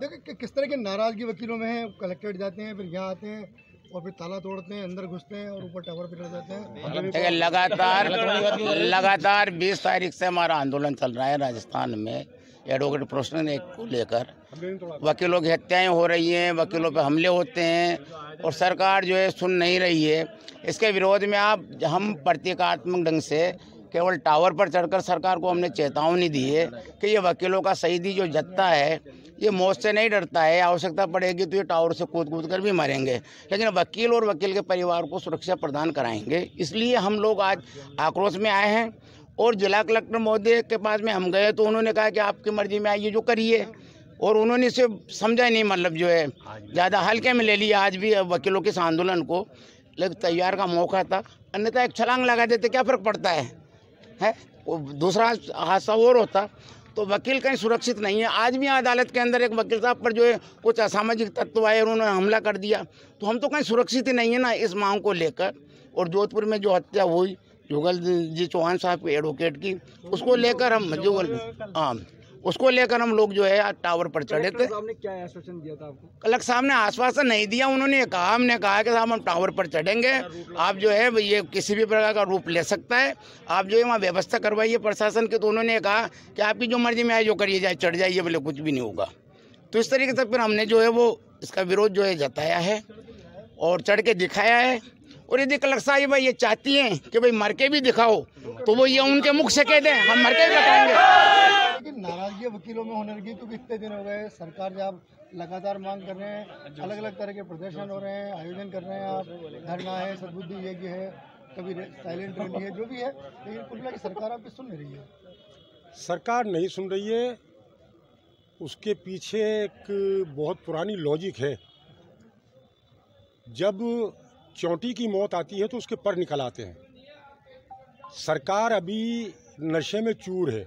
देखिए कि किस तरह के नाराज़गी वकीलों में है कलेक्ट्रेट जाते हैं फिर यहाँ आते हैं और फिर ताला तोड़ते हैं अंदर घुसते हैं और ऊपर टावर पे जाते हैं देखिए लगातार लगातार 20 तारीख से हमारा आंदोलन चल रहा है राजस्थान में एडवोकेट प्रोफेशन एक्ट को लेकर वकीलों की हत्याएं हो रही हैं वकीलों पर हमले होते हैं और सरकार जो है सुन नहीं रही है इसके विरोध में आप हम प्रतीकात्मक ढंग से केवल टावर पर चढ़कर सरकार को हमने चेतावनी दी है कि ये वकीलों का शहीदी जो जत्ता है ये मौत से नहीं डरता है आवश्यकता पड़ेगी तो ये टावर से कूद कूद कर भी मरेंगे लेकिन वकील और वकील के परिवार को सुरक्षा प्रदान कराएंगे इसलिए हम लोग आज आक्रोश में आए हैं और जिला कलेक्टर महोदय के पास में हम गए तो उन्होंने कहा कि आपकी मर्जी में आइए जो करिए और उन्होंने इसे समझा नहीं मतलब जो है ज़्यादा हल्के में ले लिया आज भी वकीलों के इस आंदोलन को लेकिन तैयार का मौका था अन्यथा एक छलांग लगा देते क्या फ़र्क पड़ता है है दूसरा हादसा और होता तो वकील कहीं सुरक्षित नहीं है आज भी अदालत के अंदर एक वकील साहब पर जो है कुछ असामाजिक तत्व आए और उन्होंने हमला कर दिया तो हम तो कहीं सुरक्षित ही नहीं है ना इस मांग को लेकर और जोधपुर में जो हत्या हुई जुगल जी चौहान साहब के एडवोकेट की उसको लेकर हम जुगल हाँ उसको लेकर हम लोग जो है टावर पर चढ़े थे क्या आश्वासन दिया था आपको साहब ने आश्वासन नहीं दिया उन्होंने कहा हमने कहा कि साहब हम टावर पर चढ़ेंगे आप जो है ये किसी भी प्रकार का रूप ले सकता है आप जो है वहाँ व्यवस्था करवाइए प्रशासन की तो उन्होंने कहा कि आपकी जो मर्जी में आए जो करिए जाए चढ़ जाइए बोले कुछ भी नहीं होगा तो इस तरीके से फिर हमने जो है वो इसका विरोध जो है जताया है और चढ़ के दिखाया है और यदि कलक साहब भाई ये चाहती हैं कि भाई मर के भी दिखाओ तो वो ये उनके मुख से कह दें हम मर के भी बताएंगे नाराजगी वकीलों में होने लगी क्योंकि इतने दिन हो गए सरकार जब लगातार मांग कर रहे हैं अलग अलग तरह के प्रदर्शन हो रहे हैं आयोजन कर रहे हैं आप धरना है सदबुद्धि यज्ञ है कभी साइलेंट रैली है जो भी है लेकिन कुल मिला सरकार आपकी सुन रही है सरकार नहीं सुन रही है उसके पीछे एक बहुत पुरानी लॉजिक है जब चौंटी की मौत आती है तो उसके पर निकल आते हैं सरकार अभी नशे में चूर है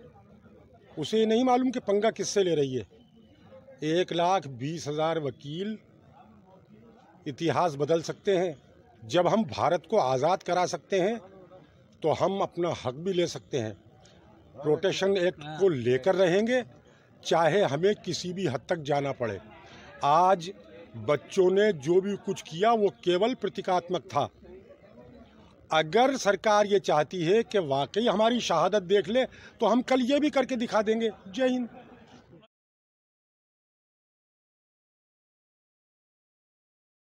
उसे नहीं मालूम कि पंगा किससे ले रही है एक लाख बीस हज़ार वकील इतिहास बदल सकते हैं जब हम भारत को आज़ाद करा सकते हैं तो हम अपना हक भी ले सकते हैं प्रोटेक्शन एक्ट को लेकर रहेंगे चाहे हमें किसी भी हद तक जाना पड़े आज बच्चों ने जो भी कुछ किया वो केवल प्रतीकात्मक था अगर सरकार ये चाहती है कि वाकई हमारी शहादत देख ले तो हम कल ये भी करके दिखा देंगे जय हिंद